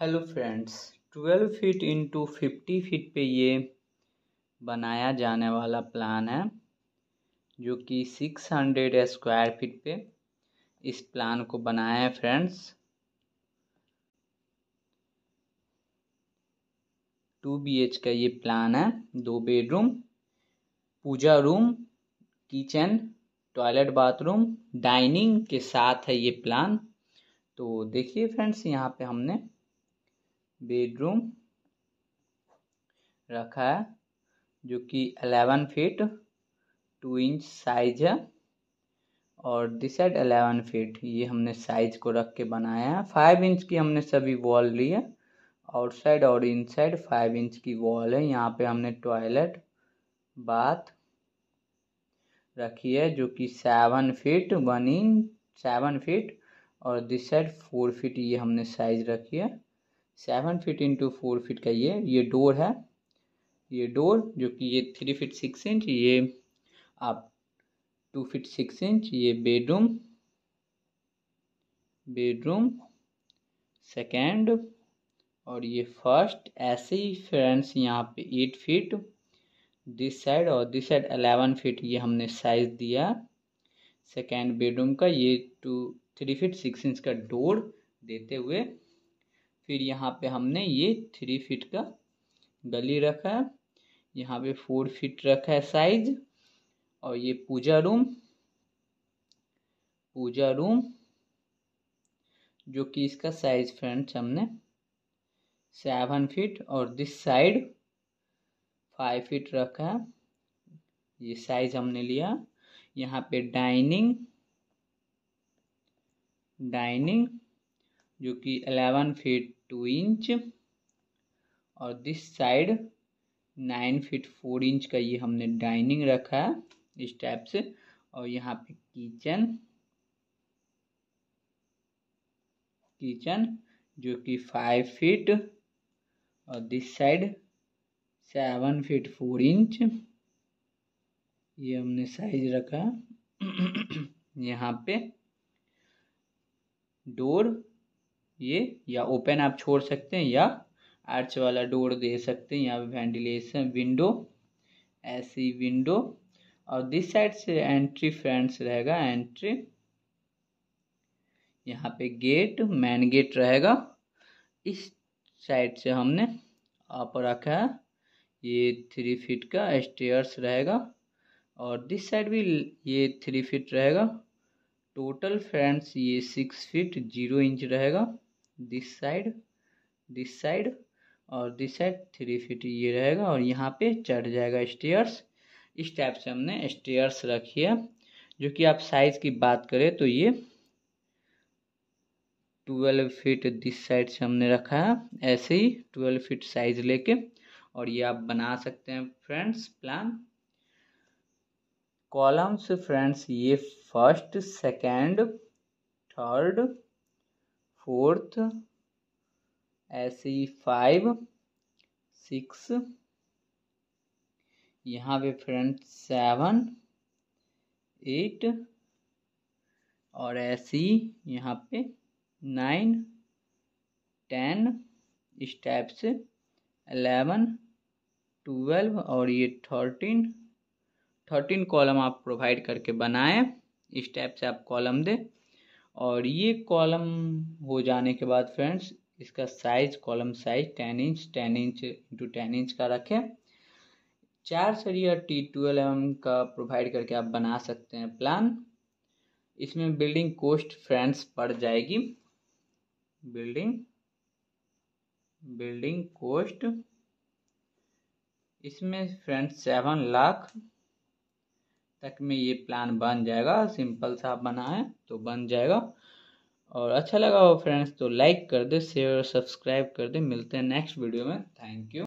hello friends twelve feet into fifty feet पे ये बनाया जाने वाला प्लान है जो कि सिक्स हंड्रेड स्क्वायर फीट पे इस प्लान को बनाया है फ्रेंड्स टू बी एच का ये प्लान है दो bedroom puja room kitchen toilet bathroom dining के साथ है ये प्लान तो देखिए फ्रेंड्स यहाँ पे हमने बेडरूम रखा है जो कि 11 फीट 2 इंच साइज है और दिस साइड 11 फीट ये हमने साइज को रख के बनाया है फाइव इंच की हमने सभी वॉल ली है आउटसाइड और इनसाइड फाइव इंच की वॉल है यहाँ पे हमने टॉयलेट बाथ रखी है जो कि seven feet one inch seven feet और दिस साइड फोर फीट ये हमने साइज रखी है seven feet into four feet का ये ये डोर है ये डोर जो कि ये थ्री फिट सिक्स इंच ये आप टू फिट सिक्स इंच ये बेडरूम बेडरूम सेकेंड और ये फर्स्ट ऐसे ही फ्रेंड्स यहाँ पे एट फिट दिस साइड और दिस साइड अलेवन फिट ये हमने साइज दिया सेकेंड बेडरूम का ये two three feet six inch का डोर देते हुए फिर यहाँ पे हमने ये थ्री फिट का गली रखा है यहाँ पे फोर फिट रखा है साइज और ये पूजा रूम पूजा रूम जो कि इसका साइज फ्रेंड्स हमने सेवन फिट और दिस साइड फाइव फिट रखा है ये साइज हमने लिया यहाँ पे डाइनिंग डाइनिंग जो कि 11 फीट 2 इंच और दिस साइड 9 फीट 4 इंच का ये हमने डाइनिंग रखा है इस टाइप से और यहाँ पे किचन किचन जो कि 5 फीट और दिस साइड 7 फीट 4 इंच ये हमने साइज रखा यहाँ पे डोर ये या ओपन आप छोड़ सकते हैं या आर्च वाला डोर दे सकते हैं यहाँ पे वेंटिलेशन विंडो ऐसी विंडो और दिस साइड से एंट्री फ्रेंड्स रहेगा एंट्री यहाँ पे गेट मैन गेट रहेगा इस साइड से हमने आप रखा है ये थ्री फीट का स्टेयर्स रहेगा और दिस साइड भी ये थ्री फीट रहेगा टोटल फ्रेंड्स ये सिक्स फीट जीरो इंच रहेगा दिस साइड दिस साइड और दिस साइड थ्री फिट ये रहेगा और यहाँ पे चढ़ जाएगा स्टेयर्स इस टाइप से हमने स्टेयर्स रखी है जो कि आप साइज़ की बात करें तो ये ट्वेल्व फिट दिस साइड से हमने रखा है ऐसे ही ट्वेल्व फिट साइज लेके और ये आप बना सकते हैं फ्रेंड्स प्लान कॉलम्स फ्रेंड्स ये फर्स्ट सेकेंड थर्ड फोर्थ ऐसे ही फाइव सिक्स यहाँ पे फ्रंट सेवन एट और ऐसे ही यहाँ पे नाइन टेन इस टाइप से अलेवन ट्वेल्व और ये थर्टीन थर्टीन कॉलम आप प्रोवाइड करके बनाएं इस टाइप से आप कॉलम दें और ये कॉलम हो जाने के बाद फ्रेंड्स इसका size column size ten inch ten inch into ten inch का रखें चार सरिया टी ट्वेल्व एम का प्रोवाइड करके आप बना सकते हैं प्लान इसमें बिल्डिंग कोस्ट फ्रेंड्स पड़ जाएगी बिल्डिंग बिल्डिंग कोस्ट इसमें फ्रेंड्स सेवन लाख तक में ये प्लान बन जाएगा सिंपल सा आप है तो बन जाएगा और अच्छा लगा हो फ्रेंड्स तो लाइक कर दे शेयर और सब्सक्राइब कर दे मिलते हैं नेक्स्ट वीडियो में थैंक यू